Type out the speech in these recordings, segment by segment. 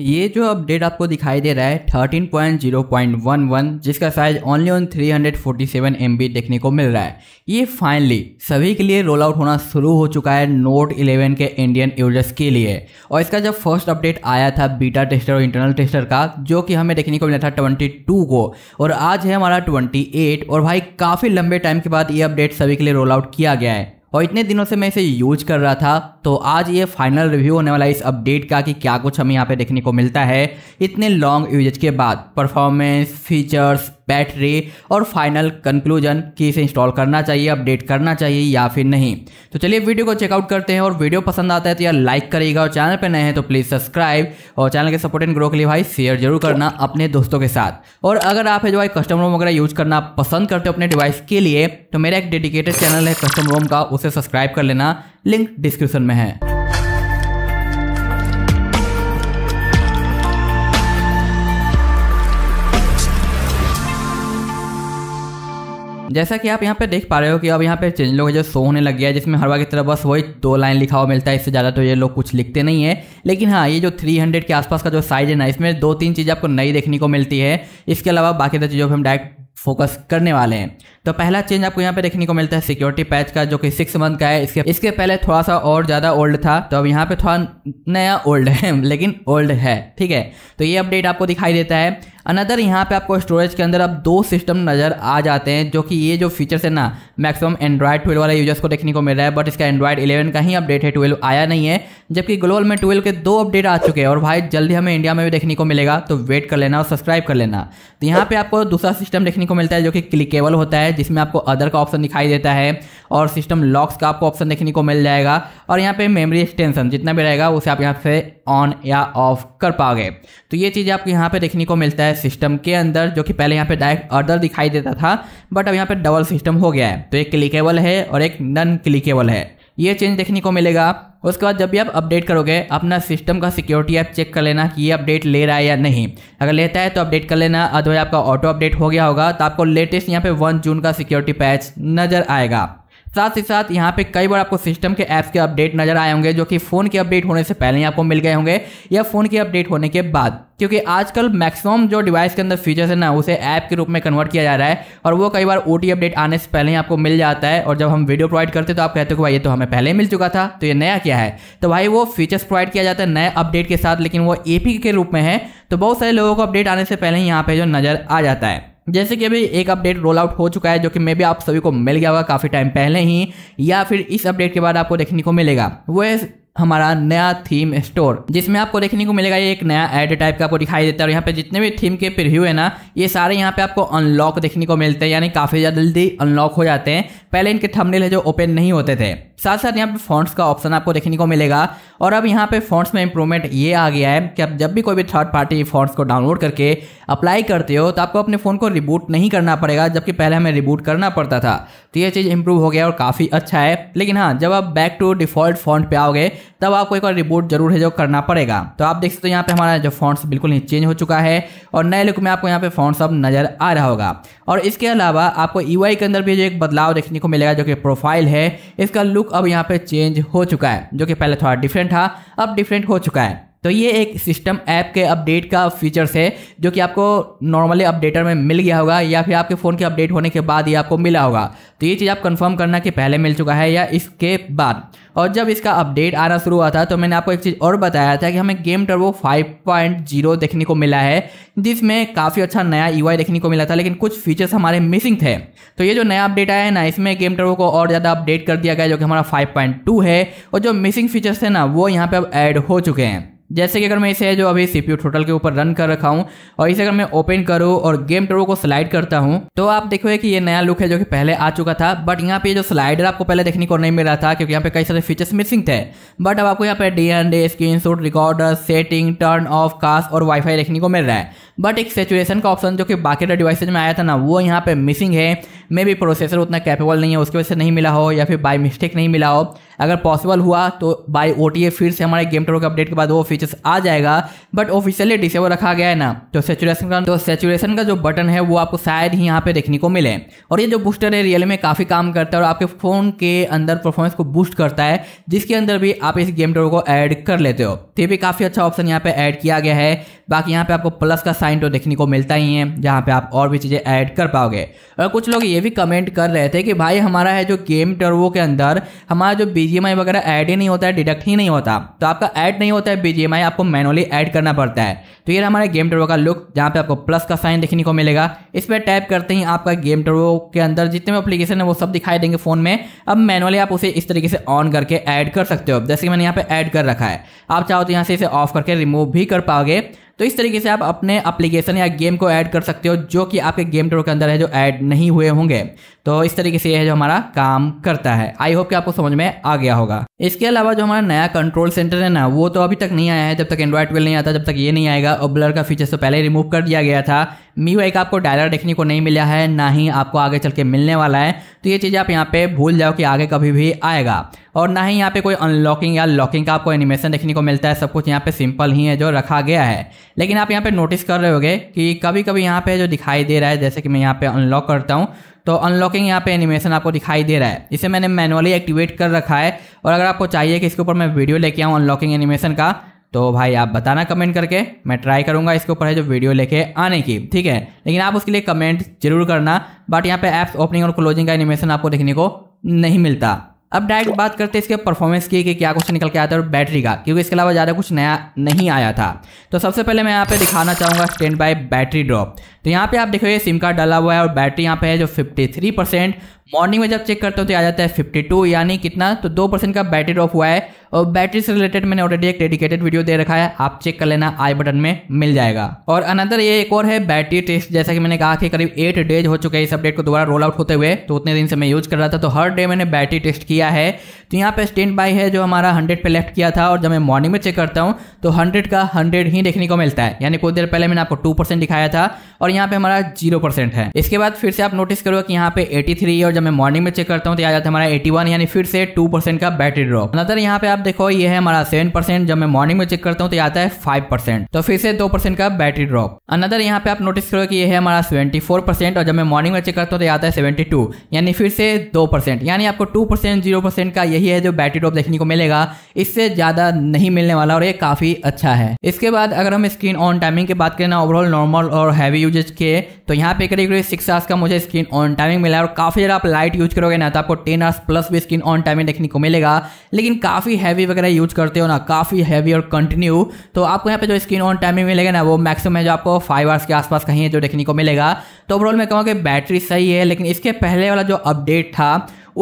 ये जो अपडेट आपको दिखाई दे रहा है thirteen point point zero one one जिसका size only on three hundred forty seven M B देखने को मिल रहा है ये फाइनली सभी के लिए रोल आउट होना शुरू हो चुका है नोट इलेवन के इंडियन यूजर्स के लिए और इसका जब फर्स्ट अपडेट आया था बीटा टेस्टर और इंटरनल टेस्टर का जो कि हमें देखने को मिला था ट्वेंटी टू को और आज है हमारा ट्वेंटी एट और भाई काफ़ी लंबे टाइम के बाद ये अपडेट सभी के लिए रोल आउट किया गया है और इतने दिनों से मैं इसे यूज कर रहा था तो आज ये फाइनल रिव्यू होने वाला है इस अपडेट का कि क्या कुछ हमें यहाँ पे देखने को मिलता है इतने लॉन्ग यूजेज के बाद परफॉर्मेंस फीचर्स बैटरी और फाइनल कंक्लूजन कि इसे इंस्टॉल करना चाहिए अपडेट करना चाहिए या फिर नहीं तो चलिए वीडियो को चेकआउट करते हैं और वीडियो पसंद आता है तो यार लाइक करिएगा और चैनल पर नए हैं तो प्लीज़ सब्सक्राइब और चैनल के सपोर्ट एंड ग्रो के लिए भाई शेयर जरूर करना अपने दोस्तों के साथ और अगर आप है जो भाई कस्टम रोम वगैरह यूज करना पसंद करते हो अपने डिवाइस के लिए तो मेरा एक डेडिकेटेड चैनल है कस्टम रोम का उसे सब्सक्राइब कर लेना लिंक डिस्क्रिप्शन में है जैसा कि आप यहाँ पे देख पा रहे हो कि अब यहाँ पे चेंज लोग जो शो होने लग गया है जिसमें हर बार की तरह बस वही दो लाइन लिखा हुआ मिलता है इससे ज़्यादा तो ये लोग कुछ लिखते नहीं है लेकिन हाँ ये जो 300 के आसपास का जो साइज है ना इसमें दो तीन चीज़ आपको नई देखने को मिलती है इसके अलावा बाकी सब चीज़ों पर हम डायरेक्ट फोकस करने वाले हैं तो पहला चेंज आपको यहाँ पे देखने को मिलता है सिक्योरिटी पैच का जो कि सिक्स मंथ का है इसके इसके पहले थोड़ा सा और ज़्यादा ओल्ड था तो अब यहाँ पे थोड़ा नया ओल्ड है लेकिन ओल्ड है ठीक है तो ये अपडेट आपको दिखाई देता है अनदर यहाँ पे आपको स्टोरेज के अंदर अब दो सिस्टम नज़र आ जाते हैं जो कि ये जो फीचर्स है ना मैक्सिमम एंड्रॉयड 12 वाले यूजर्स को देखने को मिल रहा है बट इसका एंड्रॉयड 11 का ही अपडेट है 12 आया नहीं है जबकि ग्लोबल में 12 के दो अपडेट आ चुके हैं और भाई जल्दी हमें इंडिया में भी देखने को मिलेगा तो वेट कर लेना और सब्सक्राइब कर लेना तो यहाँ पर आपको दूसरा सिस्टम देखने को मिलता है जो कि क्लिकेबल होता है जिसमें आपको अदर का ऑप्शन दिखाई देता है और सिस्टम लॉक्स का आपको ऑप्शन देखने को मिल जाएगा और यहाँ पर मेमरी एक्सटेंसन जितना भी रहेगा उसे आप यहाँ से ऑन या ऑफ कर पाओगे तो ये चीज़ आपको यहाँ पे देखने को मिलता है सिस्टम के अंदर जो कि पहले यहाँ पे डायरेक्ट ऑर्डर दिखाई देता था बट अब यहाँ पे डबल सिस्टम हो गया है तो एक क्लिकेबल है और एक नन क्लिकेबल है ये चेंज देखने को मिलेगा उसके बाद जब भी आप अपडेट करोगे अपना सिस्टम का सिक्योरिटी ऐप चेक कर लेना कि ये अपडेट ले रहा है या नहीं अगर लेता है तो अपडेट कर लेना अदरवाइज आपका ऑटो अपडेट हो गया होगा तो आपको लेटेस्ट यहाँ पे वन जून का सिक्योरिटी पैच नज़र आएगा साथ ही साथ यहाँ पे कई बार आपको सिस्टम के ऐप्स के अपडेट नजर आए होंगे जो कि फ़ोन के अपडेट होने से पहले ही आपको मिल गए होंगे या फ़ोन के अपडेट होने के बाद क्योंकि आजकल मैक्सिमम जो डिवाइस के अंदर फीचर्स है ना उसे ऐप के रूप में कन्वर्ट किया जा रहा है और वो कई बार ओ अपडेट आने से पहले ही आपको मिल जाता है और जब हम वीडियो प्रोवाइड करते तो आप कहते हो भाई ये तो हमें पहले ही मिल चुका था तो ये नया क्या है तो भाई वो फीचर्स प्रोवाइड किया जाता है नए अपडेट के साथ लेकिन वो ए के रूप में है तो बहुत सारे लोगों को अपडेट आने से पहले ही यहाँ पे जो नज़र आ जाता है जैसे कि अभी एक अपडेट रोल आउट हो चुका है जो कि मे भी आप सभी को मिल गया होगा काफ़ी टाइम पहले ही या फिर इस अपडेट के बाद आपको देखने को मिलेगा वो हमारा नया थीम स्टोर जिसमें आपको देखने को मिलेगा ये एक नया एड टाइप का आपको दिखाई देता है और यहाँ पे जितने भी थीम के प्रिव्यू है ना ये सारे यहाँ पे आपको अनलॉक देखने को मिलते हैं यानी काफ़ी ज़्यादा जल्दी अनलॉक हो जाते हैं पहले इनके थंबनेल है जो ओपन नहीं होते थे साथ साथ यहाँ पे फॉन्ट्स का ऑप्शन आपको देखने को मिलेगा और अब यहाँ पे फॉन्ट्स में इंप्रूवमेंट ये आ गया है कि आप जब भी कोई भी थर्ड पार्टी फॉन्ट्स को डाउनलोड करके अप्लाई करते हो तो आपको अपने फ़ोन को रिबूट नहीं करना पड़ेगा जबकि पहले हमें रिबूट करना पड़ता था तो ये चीज़ इंप्रूव हो गया और काफ़ी अच्छा है लेकिन हाँ जब आप बैक टू डिफॉल्ट फॉन्ट पर आओगे तब आपको एक और रिपोर्ट जरूर है जो करना पड़ेगा तो आप देख सकते हो यहाँ पे हमारा जो फॉन्ट्स बिल्कुल ही चेंज हो चुका है और नए लुक में आपको यहाँ पे फॉन्ट्स अब नजर आ रहा होगा और इसके अलावा आपको ई के अंदर भी जो एक बदलाव देखने को मिलेगा जो कि प्रोफाइल है इसका लुक अब यहाँ पे चेंज हो चुका है जो कि पहले थोड़ा डिफरेंट था अब डिफरेंट हो चुका है तो ये एक सिस्टम ऐप के अपडेट का फीचर्स है जो कि आपको नॉर्मली अपडेटर में मिल गया होगा या फिर आपके फ़ोन के अपडेट होने के बाद ही आपको मिला होगा तो ये चीज़ आप कंफर्म करना कि पहले मिल चुका है या इसके बाद और जब इसका अपडेट आना शुरू हुआ था तो मैंने आपको एक चीज़ और बताया था कि हमें गेम टर्वो 5.0 देखने को मिला है जिसमें काफ़ी अच्छा नया यूआई देखने को मिला था लेकिन कुछ फीचर्स हमारे मिसिंग थे तो ये जो नया अपडेट आया है ना इसमें गेम टर्वो को और ज़्यादा अपडेट कर दिया गया जो कि हमारा 5.2 है और जो मिसिंग फीचर्स थे ना वो यहाँ पर अब ऐड हो चुके हैं जैसे कि अगर मैं इसे जो अभी सीपीयू टोटल के ऊपर रन कर रखा हूँ और इसे अगर मैं ओपन करूँ और गेम टर्बो को स्लाइड करता हूँ तो आप देखोगे कि ये नया लुक है जो कि पहले आ चुका था बट यहाँ पे जो स्लाइडर आपको पहले देखने को नहीं मिल रहा था क्योंकि यहाँ पे कई सारे फीचर्स मिसिंग थे बट अब आपको यहाँ पे D N D screen shot recorder setting turn off cast और वाईफाई देखने को मिल रहा है बट एक सेचुएसन का ऑप्शन जो कि बाकी डिवाइसेज में आया था ना वो यहाँ पे मिसिंग है मे बी प्रोसेसर उतना कैपेबल नहीं है उसकी वजह से नहीं मिला हो या फिर बाय मिस्टेक नहीं मिला हो अगर पॉसिबल हुआ तो बाय ओ फिर से हमारे गेम टोर के अपडेट के बाद वो फीचर्स आ जाएगा बट ऑफिशियली डिसेबल रखा गया है ना तो सेचुरेशन का तो सेचुरेशन का जो बटन है वो आपको शायद ही यहाँ पे देखने को मिले और ये जो बूस्टर है रियल में काफ़ी काम करता है और आपके फ़ोन के अंदर परफॉर्मेंस को बूस्ट करता है जिसके अंदर भी आप इस गेम टोर को ऐड कर लेते हो तो ये भी काफ़ी अच्छा ऑप्शन यहाँ पे ऐड किया गया है बाकी यहाँ पे आपको प्लस का साइन तो देखने को मिलता ही है जहाँ पे आप और भी चीज़ें ऐड कर पाओगे और कुछ लोग ये भी कमेंट कर रहे थे कि भाई हमारा है जो गेम टर्वो के अंदर हमारा जो बी वगैरह ऐड ही नहीं होता है डिडक्ट ही नहीं होता तो आपका ऐड नहीं होता है बी आपको मैनुअली ऐड करना पड़ता है तो ये हमारे गेम टर्वो का लुक जहाँ पे आपको प्लस का साइन देखने को मिलेगा इस पर टैप करते ही आपका गेम टर्वो के अंदर जितने भी अप्लीकेशन है वो सब दिखाई देंगे फोन में अब मैनुअली आप उसे इस तरीके से ऑन करके ऐड कर सकते हो जैसे कि मैंने यहाँ पे ऐड कर रखा है आप चाहो तो यहाँ से इसे ऑफ करके रिमूव भी कर पाओगे तो इस तरीके से आप अपने एप्लीकेशन या गेम को ऐड कर सकते हो जो कि आपके गेम टोर के अंदर है जो ऐड नहीं हुए होंगे तो इस तरीके से यह जो हमारा काम करता है आई होप कि आपको समझ में आ गया होगा इसके अलावा जो हमारा नया कंट्रोल सेंटर है ना वो तो अभी तक नहीं आया है जब तक एंड्रॉयड ट्वेल्व नहीं आता जब तक ये नहीं आएगा गया और ब्लर का फीचर्स तो पहले ही रिमूव कर दिया गया था मी का आपको डायलर देखने को नहीं मिला है ना ही आपको आगे चल के मिलने वाला है तो ये चीज़ आप यहाँ पे भूल जाओ कि आगे कभी भी आएगा और ना ही यहाँ पे कोई अनलॉकिंग या लॉकिंग का आपको एनिमेशन देखने को मिलता है सब कुछ यहाँ पे सिंपल ही है जो रखा गया है लेकिन आप यहाँ पे नोटिस कर रहे होगे कि कभी कभी यहाँ पे जो दिखाई दे रहा है जैसे कि मैं यहाँ पे अनलॉक करता हूँ तो अनलॉकिंग यहाँ पे एनिमेशन आपको दिखाई दे रहा है इसे मैंने मैनुअली एक्टिवेट कर रखा है और अगर आपको चाहिए कि इसके ऊपर मैं वीडियो लेके आऊँ अनलॉकिंग एनिमेशन का तो भाई आप बताना कमेंट करके मैं ट्राई करूंगा इसके ऊपर है जो वीडियो लेके आने की ठीक है लेकिन आप उसके लिए कमेंट जरूर करना बट यहाँ पे ऐप्स ओपनिंग और क्लोजिंग का एनिमेशन आपको देखने को नहीं मिलता अब डायरेक्ट बात करते हैं इसके परफॉर्मेंस की कि क्या कुछ निकल के आता है और बैटरी का क्योंकि इसके अलावा ज़्यादा कुछ नया नहीं आया था तो सबसे पहले मैं यहाँ पे दिखाना चाहूँगा स्टैंड बाय बैटरी ड्रॉप तो यहाँ पे आप देखो ये सिम कार्ड डाला हुआ है और बैटरी यहाँ पे है जो 53 परसेंट मॉर्निंग में जब चेक करते हो तो आ जाता है 52 यानी कितना तो दो परसेंट का बैटरी ड्रॉप हुआ है और बैटरी से रिलेटेड मैंने ऑलरेडी एक डेडिकेटेड वीडियो दे रखा है आप चेक कर लेना आई बटन में मिल जाएगा और अनदर ये एक और है बैटरी टेस्ट जैसा कि मैंने कहा कि करीब एट डेज हो चुके हैं इस अपडेट को दोबारा रोल आउट होते हुए तो उतने दिन से मैं यूज कर रहा था तो हर डे मैंने बैटरी टेस्ट किया है तो यहाँ पे स्टैंड बाई है जो हमारा हंड्रेड पे लेफ्ट किया था और जब मैं मॉर्निंग में चेक करता हूँ तो हंड्रेड का हंड्रेड ही देखने को मिलता है यानी कुछ देर पहले मैंने आपको टू परसेंट दिखाया था और यहाँ पे हमारा जीरो परसेंट है इसके बाद फिर से आप नोटिस करो कि यहाँ पे एटी थ्री और जब मैं मॉर्निंग में चेक करता हूँ तो आ जाता है हमारा एटी वन यानी फिर से टू परसेंट का बैटरी ड्रॉप अंदर यहाँ पे आप देखो ये है हमारा सेवन परसेंट जब मैं मॉर्निंग में चेक करता हूँ तो आता है फाइव परसेंट तो फिर से दो परसेंट का बैटरी ड्रॉप अनदर यहाँ पे आप नोटिस करो कि ये है हमारा सेवेंटी फोर परसेंट और जब मैं मॉर्निंग में चेक करता हूँ तो आता है सेवेंटी टू यानी फिर से दो परसेंट यानी आपको टू परसेंट जीरो परसेंट का यही है जो बैटरी ड्रॉप देखने को मिलेगा इससे ज़्यादा नहीं मिलने वाला और ये काफ़ी अच्छा है इसके बाद अगर हम स्क्रीन ऑन टाइमिंग की बात करें ना ओवरऑल नॉर्मल और हैवी यूजेज के तो यहाँ पे करीब करीब सिक्स आवर्स का मुझे स्क्रीन ऑन टाइमिंग मिला है और काफ़ी ज़्यादा आप लाइट यूज करोगे ना तो आपको टेन आवर्स प्लस भी स्क्रीन ऑन टाइमिंग देखने को मिलेगा लेकिन काफ़ी हैवी वगैरह यूज करते हो ना काफ़ी हैवी और कंटिन्यू तो आपको यहाँ पे जो स्क्रीन ऑन टाइमिंग मिलेगा ना वो मैक्सिमम है जो आपको फाइव आवर्स के आसपास कहीं है जो देखने को मिलेगा तो ओवरऑल मैं कहूँगा कि बैटरी सही है लेकिन इसके पहले वाला जो अपडेट था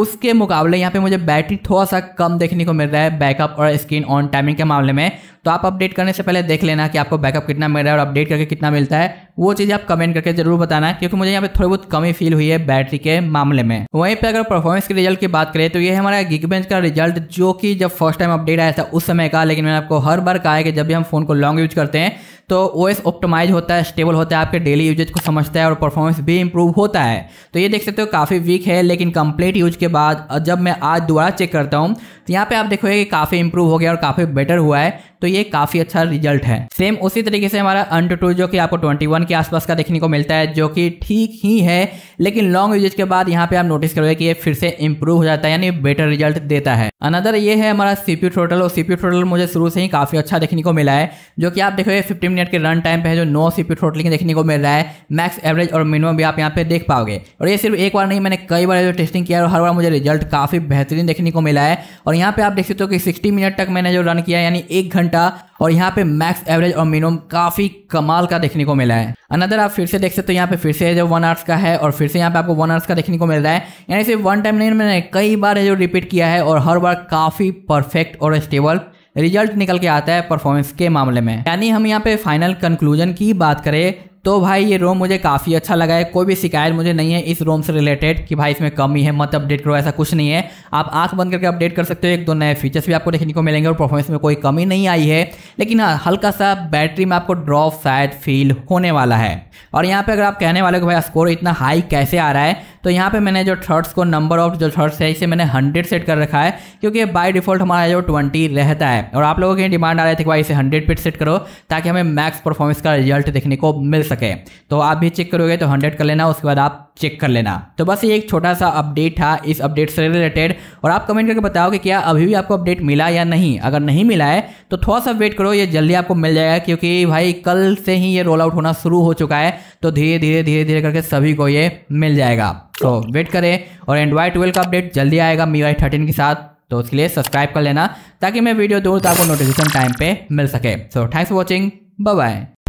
उसके मुकाबले यहाँ पे मुझे बैटरी थोड़ा सा कम देखने को मिल रहा है बैकअप और स्क्रीन ऑन टाइमिंग के मामले में तो आप अपडेट करने से पहले देख लेना कि आपको बैकअप कितना मिल रहा है और अपडेट करके कितना मिलता है वो चीज़ आप कमेंट करके जरूर बताना क्योंकि मुझे यहाँ पे थोड़ी बहुत कमी फील हुई है बैटरी के मामले में वहीं पे अगर परफॉर्मेंस के रिजल्ट की बात करें तो ये हमारा गिग बेंच का रिजल्ट जो कि जब फर्स्ट टाइम अपडेट आया था उस समय का लेकिन मैंने आपको हर बार कहा है कि जब भी हम फोन को लॉन्ग यूज करते हैं तो ओ एस ऑप्टोमाइज होता है स्टेबल होता है आपके डेली यूजेज को समझता है और परफॉर्मेंस भी इंप्रूव होता है तो ये देख सकते हो काफ़ी वीक है लेकिन कंप्लीट यूज के बाद जब मैं आज दोबारा चेक करता हूँ यहाँ पे आप देखोगे कि काफ़ी इंप्रूव हो गया और काफ़ी बेटर हुआ है तो ये काफ़ी अच्छा रिजल्ट है सेम उसी तरीके से हमारा अंट टू जो कि आपको 21 के आसपास का देखने को मिलता है जो कि ठीक ही है लेकिन लॉन्ग यूजेज के बाद यहाँ पे आप नोटिस करोगे कि ये फिर से इंप्रूव हो जाता है यानी बेटर रिजल्ट देता है अनदर ये है हमारा सीपीयू टोटल और सीपीयू टोटल मुझे शुरू से ही काफ़ी अच्छा देखने को मिला है जो कि आप देखोगे फिफ्टी मिनट के रन टाइम पे है जो नो सीपीयू टोटल देखने को मिल रहा है मैक्स एवरेज और मिनिमम भी आप यहाँ पे देख पाओगे और ये सिर्फ एक बार नहीं मैंने कई बार जो टेस्टिंग किया और हर बार मुझे रिजल्ट काफ़ी बेहतरीन देखने को मिला है और यहाँ पे आप देख सकते हो कि 60 मिनट तक मैंने जो रन किया यानी एक घंटा और यहाँ पे मैक्स एवरेज और मिनिमम काफी कमाल का देखने को मिला है अनदर आप फिर से देख सकते हो यहाँ पे फिर से जो वन आवर्स का है और फिर से यहाँ पे आपको वन आवर्स का देखने को मिल रहा है यानी सिर्फ वन टाइम नहीं मैंने कई बार जो रिपीट किया है और हर बार काफी परफेक्ट और स्टेबल रिजल्ट निकल के आता है परफॉर्मेंस के मामले में यानी हम यहाँ पे फाइनल कंक्लूजन की बात करें तो भाई ये रोम मुझे काफ़ी अच्छा लगा है कोई भी शिकायत मुझे नहीं है इस रोम से रिलेटेड कि भाई इसमें कमी है मत अपडेट करो ऐसा कुछ नहीं है आप आंख बंद करके अपडेट कर सकते हो एक दो नए फीचर्स भी आपको देखने को मिलेंगे और परफॉर्मेंस में कोई कमी नहीं आई है लेकिन हाँ हल्का सा बैटरी में आपको ड्रॉप शायद फील होने वाला है और यहाँ पर अगर आप कहने वाले को भाई स्कोर इतना हाई कैसे आ रहा है तो यहाँ पे मैंने जो थर्ड्स को नंबर ऑफ जो थर्ड्स है इसे मैंने हंड्रेड सेट कर रखा है क्योंकि बाय डिफॉल्ट हमारा जो ट्वेंटी रहता है और आप लोगों की डिमांड आ रही थी भाई इसे हंड्रेड पे सेट करो ताकि हमें मैक्स परफॉर्मेंस का रिजल्ट देखने को मिल सके तो आप भी चेक करोगे तो हंड्रेड कर लेना उसके बाद आप चेक कर लेना तो बस ये एक छोटा सा अपडेट था इस अपडेट से रिलेटेड और आप कमेंट करके बताओ कि क्या अभी भी आपको अपडेट मिला या नहीं अगर नहीं मिला है तो थोड़ा सा वेट करो ये जल्दी आपको मिल जाएगा क्योंकि भाई कल से ही ये रोल आउट होना शुरू हो चुका है तो धीरे धीरे धीरे धीरे करके सभी को ये मिल जाएगा तो वेट करें और एंड्रॉयड ट्वेल्व का अपडेट जल्दी आएगा मी वाई थर्टीन के साथ तो उसके लिए सब्सक्राइब कर लेना ताकि मैं वीडियो दूर तो आपको नोटिफिकेशन टाइम पर मिल सके so thanks for watching bye